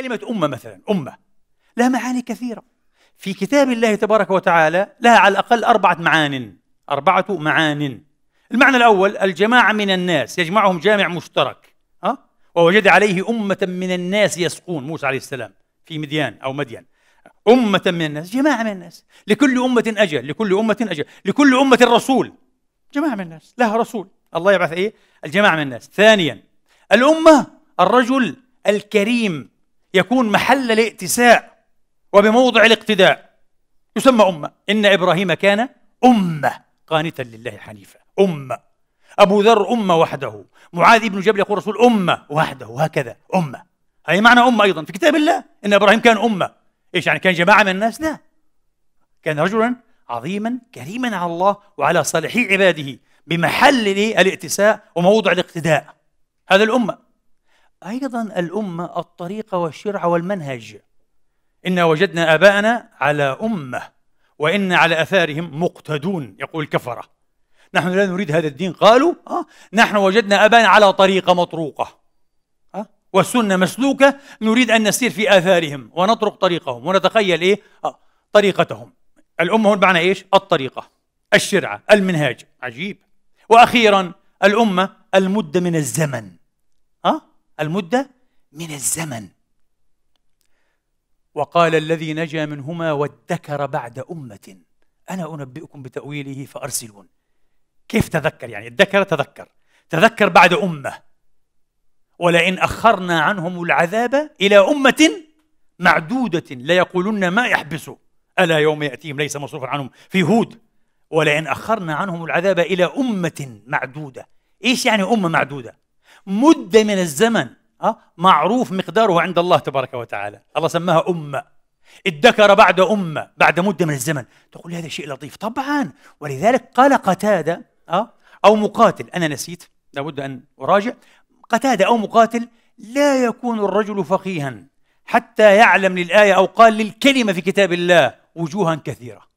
كلمة أمة مثلا أمة لها معاني كثيرة في كتاب الله تبارك وتعالى لها على الأقل أربعة معان أربعة معان المعنى الأول الجماعة من الناس يجمعهم جامع مشترك أه؟ ووجد عليه أمة من الناس يسقون موسى عليه السلام في مديان أو مدين أمة من الناس جماعة من الناس لكل أمة أجل لكل أمة أجل لكل أمة رسول جماعة من الناس لها رسول الله يبعث إيه الجماعة من الناس ثانيا الأمة الرجل الكريم يكون محل الائتساء وبموضع الاقتداء يسمى أمة إن إبراهيم كان أمة قانتا لله حنيفا أمة أبو ذر أمة وحده معاذ بن جبل يقول رسول أمة وحده وهكذا أمة هي معنى أمة أيضا في كتاب الله إن إبراهيم كان أمة إيش يعني كان جماعة من الناس لا كان رجلا عظيما كريما على الله وعلى صالحي عباده بمحل الائتساء وموضع الاقتداء هذا الأمة أيضا الأمة الطريقة والشرعة والمنهج إنا وجدنا آباءنا على أمة وإن على أثارهم مقتدون يقول الكفرة نحن لا نريد هذا الدين قالوا آه نحن وجدنا آباءنا على طريقة مطروقة آه والسنة مسلوكة نريد أن نسير في آثارهم ونطرق طريقهم ونتخيل إيه آه طريقتهم الأمة بمعنى إيش الطريقة الشرعة المنهاج عجيب وأخيرا الأمة المدة من الزمن المدة من الزمن وقال الذي نجا منهما وادكر بعد أمة أنا أنبئكم بتأويله فأرسلون كيف تذكر يعني ادكر تذكر تذكر بعد أمة ولئن أخرنا عنهم العذاب إلى أمة معدودة ليقولن ما يحبسه ألا يوم يأتيهم ليس مصروفا عنهم في هود ولئن أخرنا عنهم العذاب إلى أمة معدودة إيش يعني أمة معدودة مدة من الزمن أه؟ معروف مقداره عند الله تبارك وتعالى الله سماها أمة ادكر بعد أمة بعد مدة من الزمن تقول هذا شيء لطيف طبعا ولذلك قال قتادة أه؟ أو مقاتل أنا نسيت لابد أن أراجع قتادة أو مقاتل لا يكون الرجل فقيها حتى يعلم للآية أو قال للكلمة في كتاب الله وجوها كثيرة